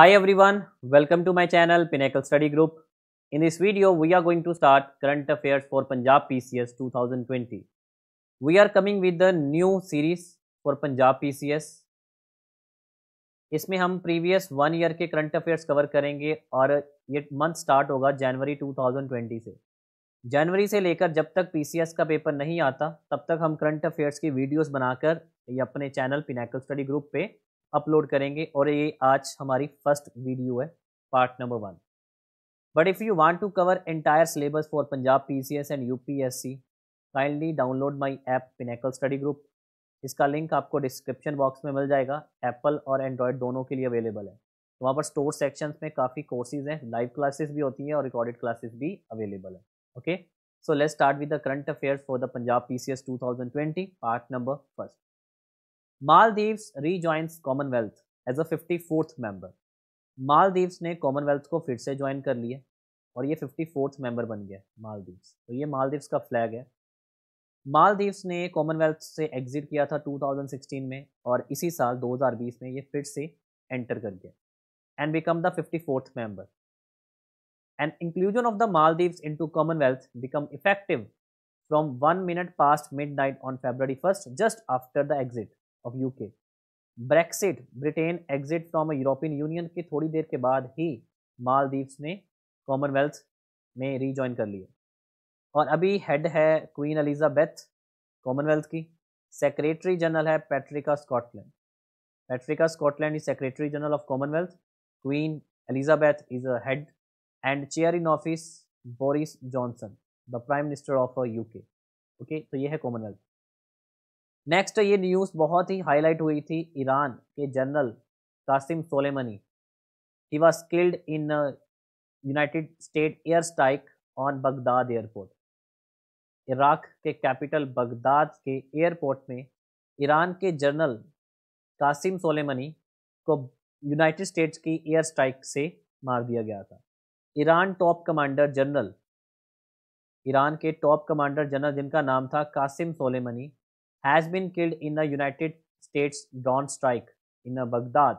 Hi everyone, welcome to my channel Pinnacle Study Group. In this video, we are going to start current affairs for Punjab PCS 2020. We are coming with the new series for Punjab PCS. इसमें हम previous one year के current affairs cover करेंगे और ये month start होगा जनवरी 2020 से जनवरी से लेकर जब तक पीसीएस का पेपर नहीं आता तब तक हम करंट अफेयर्स की वीडियोस बनाकर ये अपने चैनल पिनाकल स्टडी ग्रुप पे अपलोड करेंगे और ये आज हमारी फर्स्ट वीडियो है part number one but if you want to cover entire syllabus for Punjab PCS and UPSC kindly download my app Pinnacle study group इसका लिंक आपको डिस्क्रिप्शन बॉक्स में मिल जाएगा एप्पल और एंड्रॉयड दोनों के लिए अवेलेबल है तो वहाँ पर स्टोर सेक्शन में काफ़ी कोर्सेज हैं लाइव क्लासेस भी होती हैं और रिकॉर्डेड क्लासेज भी अवेलेबल है okay so let start with the current affairs for the Punjab P C S two thousand twenty part number first Maldives rejoins Commonwealth as a fifty fourth member Maldives ने Commonwealth को फिर से join कर लिया और ये fifty fourth member बन गया मालदीव्स तो ये मालदीव्स का फ्लैग है मालदीव्स ने कॉमनवेल्थ से एग्जिट किया था 2016 में और इसी साल 2020 में ये फिर से एंटर कर गया and become the fifty fourth member and inclusion of the Maldives into Commonwealth become effective from one minute past midnight on February first just after the exit of UK Brexit Britain exit from European Union के थोड़ी देर के बाद ही मालदीव्स ने Commonwealth में rejoin कर लिया और अभी हेड है क्वीन अलिजाबेथ कॉमनवेल्थ की सेक्रेटरी जनरल है Patricia Scotland Patricia Scotland is secretary general of Commonwealth Queen Elizabeth is a head and chair in office Boris Johnson the prime minister of K okay तो ये है Commonwealth next ये news बहुत ही highlight हुई थी Iran के general Qasem Soleimani he was skilled in United State air strike on Baghdad airport Iraq के capital Baghdad के एयरपोर्ट में ईरान के जनरल कासिम सोलेमनी को यूनाइटेड स्टेट्स की एयर स्ट्राइक से मार दिया गया था Iran top commander general Iran के टॉप कमांडर जनरल जिनका नाम था Qasem Soleimani has been killed in the United States dawn strike in Baghdad.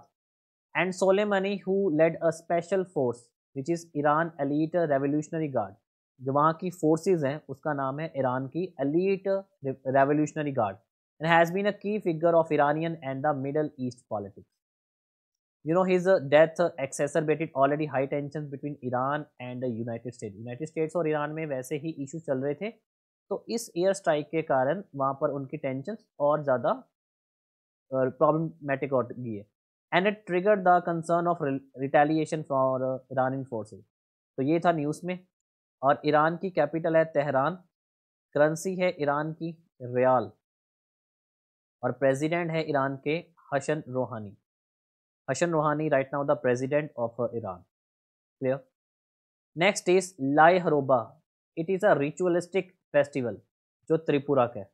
And Soleimani, who led a special force, which is Iran Elite Revolutionary Guard. जो वहाँ की forces हैं उसका नाम है ईरान की elite revolutionary guard and has been a key figure of Iranian and the Middle East politics. You know his death exacerbated already high tensions between Iran and the United States. United States और Iran में वैसे ही issue चल रहे थे तो इस air strike के कारण वहाँ पर उनकी टेंशन और ज़्यादा प्रॉब्लमेटिक हो गई है and it trigger the concern of retaliation for Iran forces तो ये था न्यूज़ में और ईरान की कैपिटल है तेहरान करेंसी है ईरान की रियाल और प्रेसिडेंट है ईरान के Hasan Rohani Hasan Rohani right now the president of Iran clear next is लाई हरोबा it is a ritualistic festival जो त्रिपुरा का है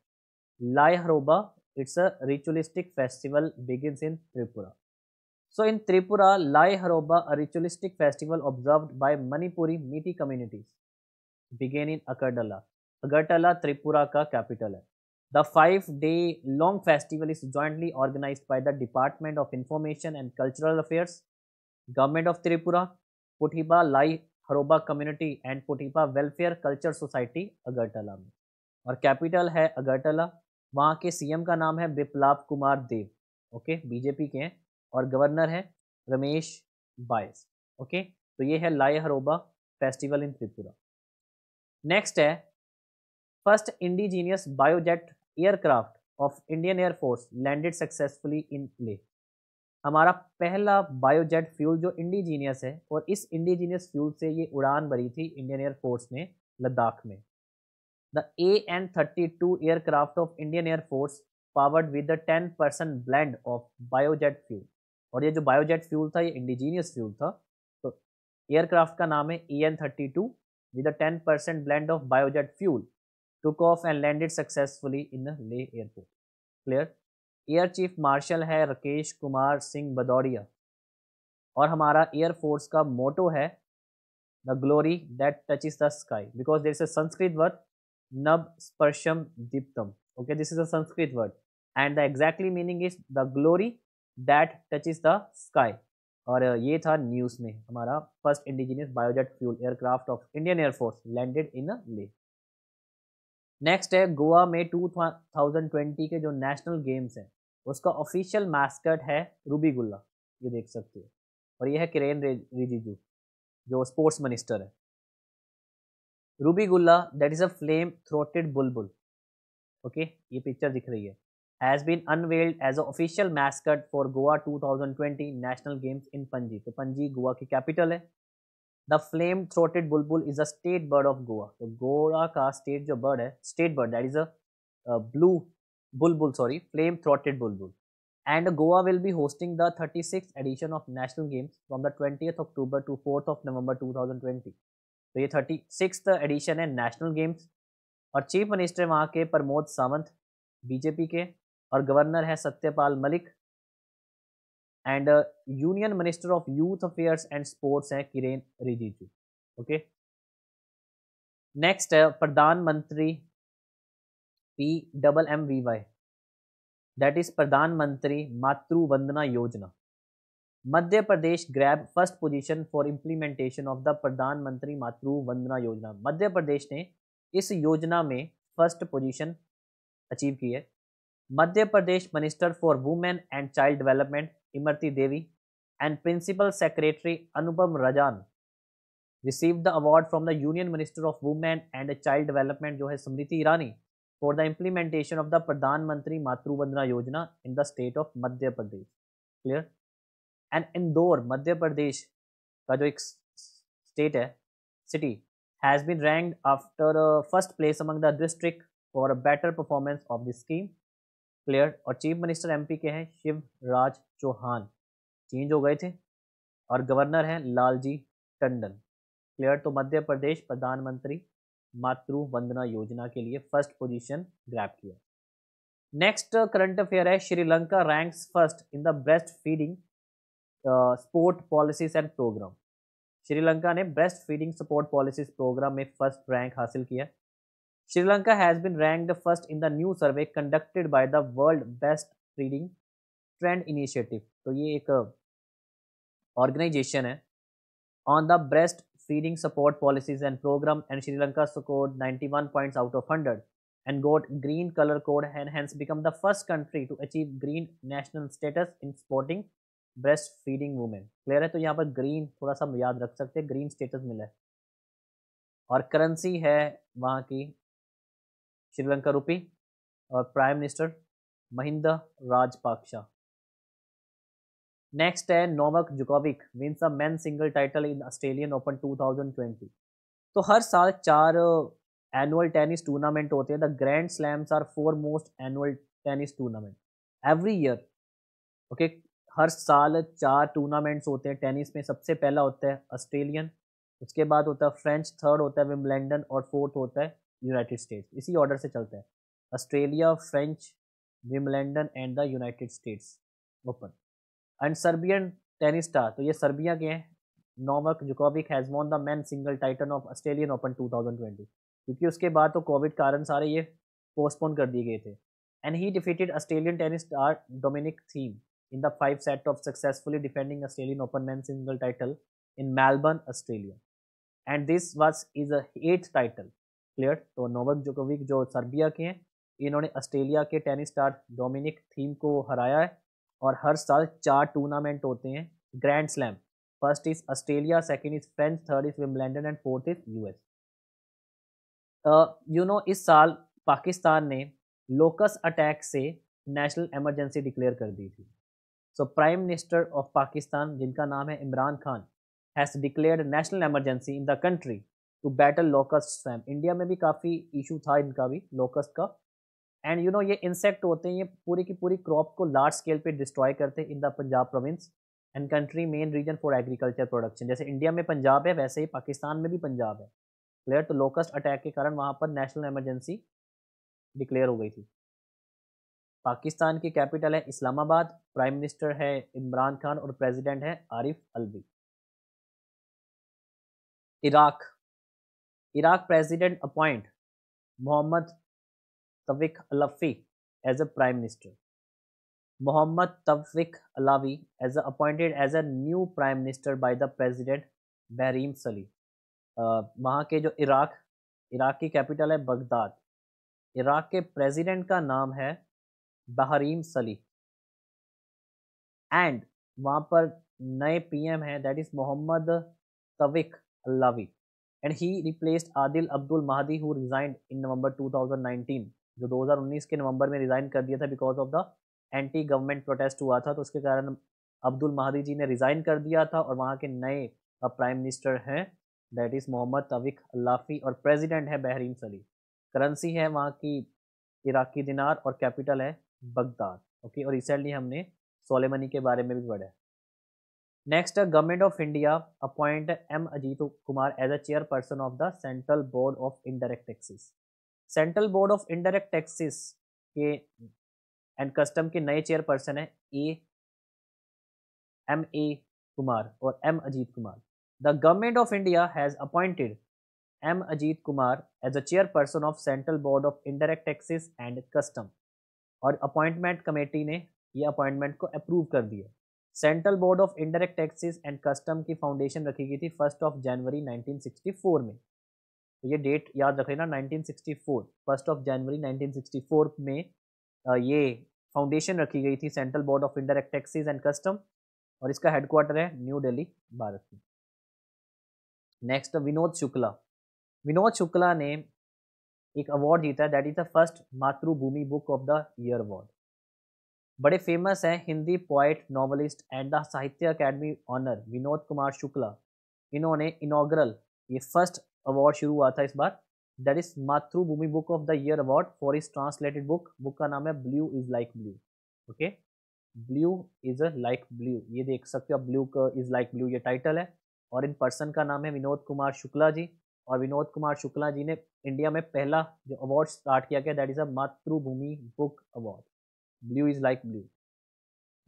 लाइहरोबा it's a ritualistic festival begins इन त्रिपुरा सो इन त्रिपुरा लाई हरोबा अ ritualistic festival observe by Manipuri मीटी कम्युनिटीज बिगेन इन अगरटला अगरटला त्रिपुरा का कैपिटल है the five day long festival is jointly organise by the department of information and cultural affairs government of Tripura Puthiba Lai Haraoba community and Putipa welfare culture society Agartala में और capital है अगरतला वहाँ के CM का नाम है बिप्लाव कुमार देव ओके बीजेपी के हैं और गवर्नर है रमेश बायस ओके तो ये है Lai Haraoba festival in Tripura next है first indigenous biojet aircraft of Indian air force landed successfully in Leh हमारा पहला बायोजेट फ्यूल जो इंडिजीनियस है और इस इंडिजीनियस फ्यूल से ये उड़ान भरी थी इंडियन एयरफोर्स ने लद्दाख में the A N thirty two aircraft of Indian air force powered with the ten percent blend of biojet fuel और ये जो बायोजेट फ्यूल था ये इंडिजीनियस फ्यूल था तो एयरक्राफ्ट का नाम है E N thirty two with ten percent blend of biojet fuel took off and landed successfully in Leh airport clear air chief marshal है राकेश कुमार सिंह भदौरिया और हमारा एयरफोर्स का मोटो है the glory that touch is the sky because there is a Sanskrit word नब स्पर्शम दीप्तम okay this is a Sanskrit word and the exactly meaning is the glory that touch is the sky और ये था news में हमारा first indigenous biojet fuel aircraft of Indian air force landed in Leh next है गोवा में 2020 के जो नेशनल गेम्स हैं उसका ऑफिशियल मास्कट है रूबी गुल्ला ये देख सकते हो और ये है किरेन रिजिजू जो स्पोर्ट्स मिनिस्टर है Rubigula that is a flame throated bulbul okay ये पिक्चर दिख रही है has been unveiled as a official mascot for Goa 2020 national games in Panjim तो पंजी गोवा की कैपिटल है the flame throated bulbul is a state bird of Goa तो गोवा का state जो बर्ड है state bird that is a blue Bulbul, sorry, flame throated bulbul. And Goa will be hosting the 36th edition of National Games from the 20th October to 4th of November 2020. तो ये 36th addition है national games और chief minister वहाँ के Pramod Sawant BJP के और governor है Satyapal Malik and union minister of youth affairs and sports हैं किरेन रिजिजू ओके नेक्स्ट है प्रधानमंत्री P double M we Y that is प्रधानमंत्री मातृ वंदना योजना मध्य प्रदेश grab first position for implementation of the Pradhan Mantri मातृ वंदना योजना मध्य प्रदेश ने इस योजना में फर्स्ट पोजीशन अचीव की है Madhya Pradesh minister for women and child development Imarti Devi and principal secretary Anupam Rajan receive the award from the union minister of women and child development जो है Smriti Irani for the implementation of the Pradhan Mantri Matru Matru Vandana Yojana in the state of Madhya Pradesh clear and Indore Madhya Pradesh का जो एक state है city has been rank after first place among the district for better performance of the scheme clear और chief minister M P के हैं Shivraj Chauhan change हो गए थे और गवर्नर हैं लालजी टंडन क्लियर तो मध्य प्रदेश प्रधानमंत्री मातृ वंदना योजना के लिए फर्स्ट पोजीशन ग्रैप किया नेक्स्ट करंट अफेयर है Sri Lanka ranks first in the breast feeding support policies and program Sri Lanka ने breast feeding support policies program में फर्स्ट रैंक हासिल किया Sri Lanka has been ranked first in the new survey conducted by the world breast feeding trend initiative तो ये एक organization uh, है on the breast feeding support policies and program and Sri Lanka scored 91 points out of 100 and got green color code and hence become the first country to achieve green national status in sporting feeding women clear hai to yahan par green thoda sa yaad rakh sakte hai green status mila hai aur currency hai wahan ki sri lanka rupee aur prime minister mahinda rajpaksha next है Novak Djokovic means a man single title in Australian Open 2020 तो हर साल चार annual tennis tournament होते हैं the grand slams are four most annual tennis tournament every year okay हर साल चार tournaments होते हैं टेनिस में सबसे पहला होता है ऑस्ट्रेलियन उसके बाद होता है फ्रेंच थर्ड होता है विम्बलैंडन और फोर्थ होता है यूनाइटेड स्टेट्स इसी ऑर्डर से चलते हैं Australia French Wimbledon and the United States Open and Serbian tennis star तो ये सर्बिया के हैं Novak Djokovic has won the man single title of Australian Open 2020 क्योंकि उसके बाद तो कोविड कारण सारे ये पोस्टपोन कर दिए गए थे and he defeated Australian tennis star Dominic Thiem in the five set of successfully defending Australian Open man single title in Melbourne Australia and this was is at title clear तो Novak Djokovic जो Serbia के हैं इन्होंने Australia के tennis star Dominic theme को हराया है और हर साल चार टूर्नामेंट होते हैं grand slam first is Australia second is French third is Wimbledon and fourth is US you know इस साल पाकिस्तान ने लोकस अटैक से नेशनल एमरजेंसी डिक्लेयर कर दी थी so prime minister of Pakistan जिनका नाम है Imran Khan has declare national emergency in the country to battle locust swarm India में भी काफ़ी इशू था इनका भी लोकस का एंड यू नो ये इंसेक्ट होते हैं ये पूरी की पूरी क्रॉप को लार्ज स्केल पे डिस्ट्रॉय करते हैं in the Punjab province and country main region for agriculture production जैसे इंडिया में पंजाब है वैसे ही पाकिस्तान में भी पंजाब है क्लियर तो लोकस्ट अटैक के कारण वहाँ पर नेशनल एमरजेंसी डिक्लेयर हो गई थी पाकिस्तान की कैपिटल है इस्लामाबाद प्राइम मिनिस्टर है इमरान खान और प्रेसिडेंट है Arif Alvi Iraq Iraq president appoint Mohammed Tawfiq Allawi as a prime minister Mohammed Tawfiq Allawi as appointed as a new prime minister by the president Barham Salih वहाँ के जो इराक इराक की capital है Baghdad Iraq के president का नाम है बहरीम सली एंड वहाँ पर नए पीएम है that is Mohammed Tawfiq Allawi and he replaced Adil Abdul Mahdi who resigned in November 2019 जो 2019 के नवंबर में रिज़ाइन कर दिया था because of the anti government protest हुआ था तो उसके कारण अब्दुल महदी जी ने रिज़ाइन कर दिया था और वहाँ के नए प्राइम मिनिस्टर हैं that is Mohammed Tawfiq Allawi और प्रेजिडेंट है बहरीन सली करेंसी है वहाँ की इराकी दिनार और कैपिटल है बगदाद ओके और रिसेंटली हमने सोलेमनी के बारे में भी पढ़ा है next government of India appoint M Ajit Kumar as a chairperson of the central board of indirect taxes central board of indirect taxes के एंड कस्टम के नए चेयरपर्सन है ए एम ए कुमार और M Ajit Kumar the government of India has appointed M Ajit Kumar as a chairperson of central board of indirect taxes and custom और appointment committee ने ये appointment को approve कर दिया central board of indirect taxes and custom की foundation रखी गई थी फर्स्ट ऑफ जनवरी 1964 में तो ये डेट याद रख लेना 1964 फर्स्ट ऑफ जनवरी 1964 में ये फाउंडेशन रखी गई थी central board of indirect taxes and custom और इसका हेडक्वार्टर है न्यू दिल्ली भारत में नेक्स्ट विनोद शुक्ला विनोद शुक्ला ने एक अवार्ड जीता है that is the first Mathrubhumi book of the year award बड़े फेमस हैं Hindi poet novelist and the Sahitya Akademi honour Vinod Kumar Shukla इन्होंने इनोग्रल ये फर्स्ट अवार्ड शुरू हुआ था इस बार that is Mathrubhumi book of the year award for is translated book book का नाम है blue is like blue okay blue is a like blue ये देख सकते हो ब्लू इज लाइक ब्लू ये टाइटल है और इन पर्सन का नाम है विनोद कुमार शुक्ला जी और विनोद कुमार शुक्ला जी ने इंडिया में पहला जो अवार्ड स्टार्ट किया गया that is a Mathrubhumi book award blue is like blue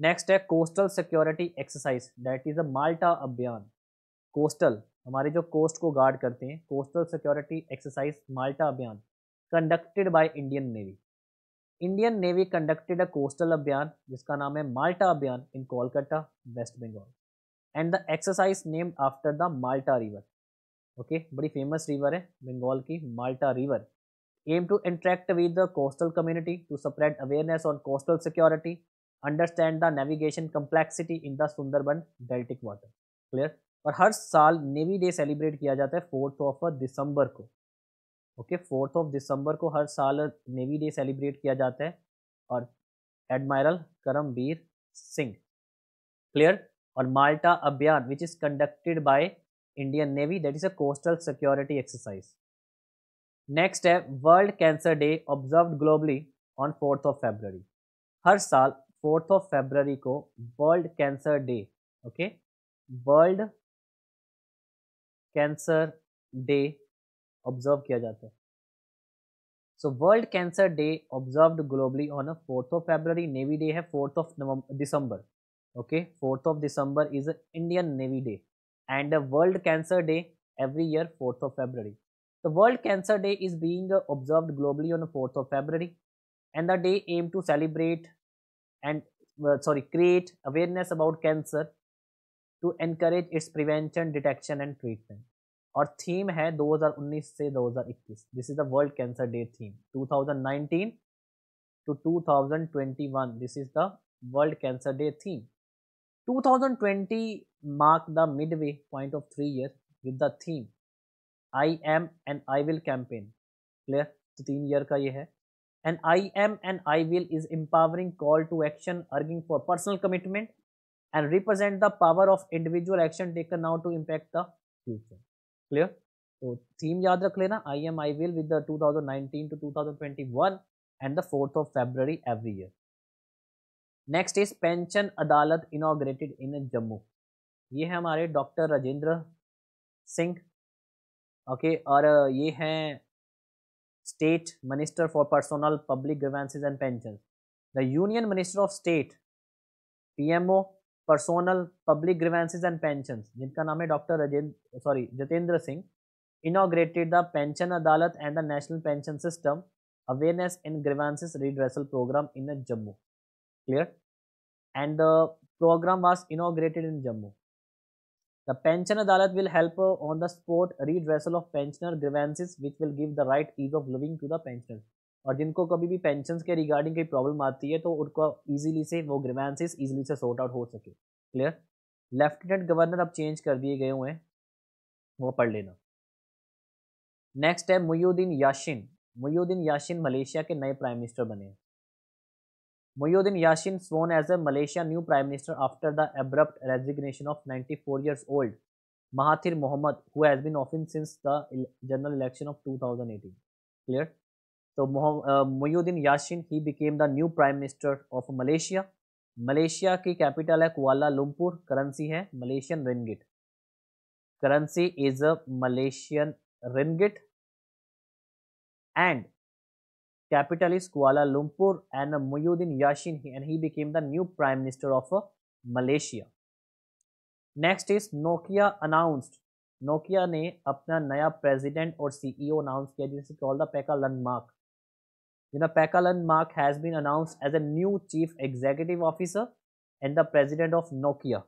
next है coastal security exercise that is a Malta Abhiyan coastal हमारे जो कोस्ट को गार्ड करते हैं coastal security exercise Malta Abhiyan conducted by Indian navy Indian navy conducted a coastal abhiyan जिसका नाम है Malta Abhiyan in Kolkata west Bengal and the exercise named after the Malta river okay बड़ी famous river है बंगाल की Malta river aim to interact with the coastal community to spread awareness on coastal security understand the navigation complexity in the Sundarban deltaic water clear और हर साल navy day celebrate किया जाता है fourth of दिसंबर को ओके फोर्थ ऑफ दिसंबर को हर साल navy day celebrate किया जाता है और एडमायरल करमबीर सिंह क्लियर और Malta Abhiyan which is conducted by Indian navy that is a coastal security exercise next है world cancer day observe globally on fourth of February हर साल फोर्थ ऑफ फेबररी को world cancer day okay world cancer day observe किया जाता है so world cancer day observed globally on fourth of February navy day है fourth of December okay fourth of December is Indian navy day and world cancer day every year 4th of February. The World Cancer Day is being observed globally on 4th of February and the day aim to celebrate and uh, sorry create awareness about cancer to encourage its prevention detection and treatment और theme है 2019 से 2021 this is the world cancer day theme 2019 to 2021 this is the world cancer day theme 2020 mark the midway point of three year with the theme I am and I will campaign clear तो तीन year का ये है and I am and I will is empowering call to action अर्गिंग for personal commitment and represent the power of individual action taken now to impact the future clear तो theme याद रख लेना I am I will with the 2019 to 2021 and the fourth of February every year next is pension Adalat inaugurated इन जम्मू ये है हमारे doctor Rajendra Singh okay और ये हैं state minister for personal public grievances and pension the union minister of state PMO personnel public grievances and pension जिनका नाम है doctor sorry Jitendra Singh inaugurated the pension Adalat and the national pension system awareness in grievances redressal programme in Jammu clear and the programme was inaugurated in Jammu the pension Adalat will help on the support redressal of pensioner grievances which will give the right ease of living to the pensioner और जिनको कभी भी pension के regarding कोई problem आती है तो उनको ईजिली से वो ग्रीवेंसेस ईजिली से सॉर्ट आउट हो सके क्लियर लेफ्टिनेंट गवर्नर अब चेंज कर दिए गए हुए हैं वो पढ़ लेना नेक्स्ट है Muhyiddin Yassin Muhyiddin Yassin Malaysia के नए प्राइम मिनिस्टर बने Muhyiddin Yassin sworn as a Malaysia new prime minister after the abrupt resignation of 94 years old Mahathir Mohamad who has been office since the general election of 2018 clear तो Muhyiddin Yassin he became the new prime minister of Malaysia Malaysia की capital है Kuala Lumpur currency है Malaysian ringgit currency is a Malaysian रिनगिट and capital is Kuala Lumpur and Muhyiddin Yassin and he became the new prime minister of Malaysia next is Nokia announced Nokia ने अपना नया president और CEO announce e किया जिसे call the Pekka Lundmark you know, Pekkalan Mark has been announced as a new chief executive officer and the president of Nokia.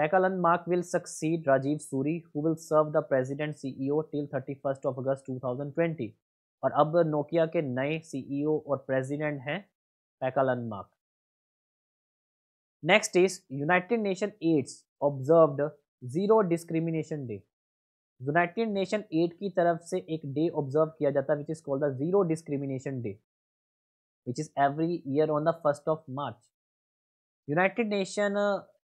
Pekkalan Mark will succeed Rajiv Suri, who will serve the president CEO till 31st of August 2020. और अब Nokia के नए CEO और president हैं Pekka Lundmark next is United Nation AIDS observed zero discrimination day United Nation AID की तरफ से एक डे ऑब्जर्व किया जाता है which is called the zero discrimination day which is every year on the first of March United Nation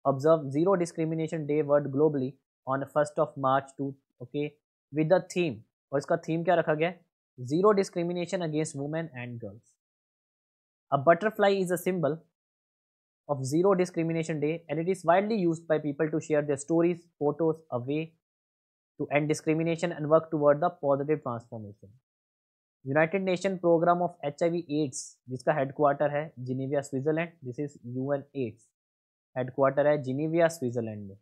observe zero discrimination day world globally on first of March to okay with the theme और इसका theme क्या रखा गया है zero discrimination against women and girls a butterfly is a symbol of zero discrimination day and it is widely use by people to share their stories photos away to end discrimination and work toward the positive transformation. United Nation programme of H AIDS जिसका headquarter है Geneva Switzerland this is U N AIDS headquarter है Geneva Switzerland में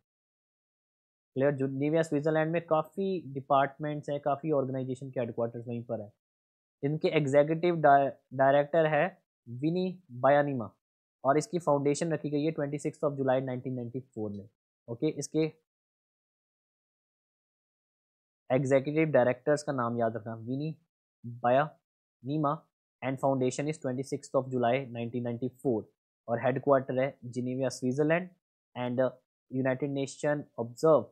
clear Geneva Switzerland में काफ़ी departments हैं काफ़ी organisation के headquarters वहीं पर है इनके एग्जीक्यूटिव डायरेक्टर है विनी बायानिमा और इसकी फाउंडेशन रखी गई है twenty six of July nineteen ninety four में ओके इसके एग्जीक्यूटिव डायरेक्टर्स का नाम याद रखना Winnie Byanyima and foundation is twenty six of July nineteen ninety four और हेडक्वार्टर है Geneva Switzerland and United Nation observe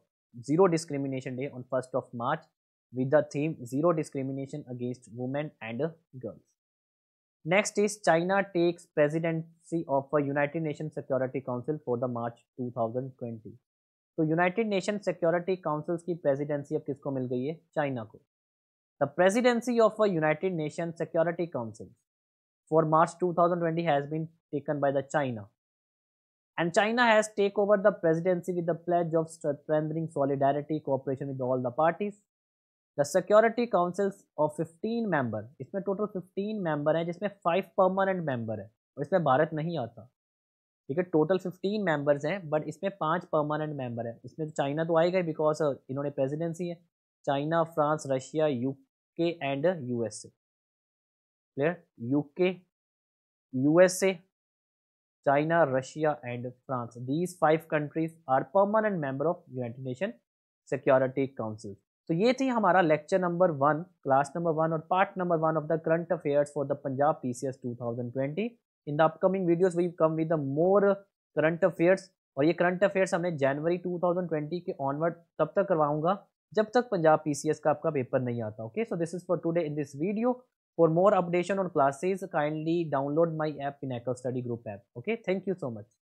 zero discrimination day on first of March with the theme zero discrimination against women and girls next is China takes presidency of United Nation security council for the March two thousand twenty तो United Nation security councils की presidency अब किसको मिल गई है China को the presidency of a United Nation security council for March 2020 has been taken by the China and China has take over the presidency with the pledge of strengthening solidarity cooperation with all the parties. The Security Councils of 15 member इसमें total 15 member हैं जिसमें 5 permanent member है और इसमें भारत नहीं आता ठीक है टोटल फिफ्टीन मेंबर्स हैं बट इसमें पांच परमानेंट मेंबर हैं इसमें तो चाइना तो आएगा ही बिकॉज uh, इन्होंने प्रेसिडेंसी है China France Russia UK and USA clear UK USA China Russia and France these five countries are permanent member of United Nation security council तो ये थी हमारा lecture number one class number one और part number one of the current affairs for the Punjab PCS 2020 in the upcoming videos we come with more current affairs और ये current affairs हमें जनवरी 2020 के onward तब तक करवाऊंगा जब तक पंजाब पीसीएस का आपका पेपर नहीं आता okay so this is for today in this video for more updation और classes kindly download my app Pinnacle study group app okay thank you so much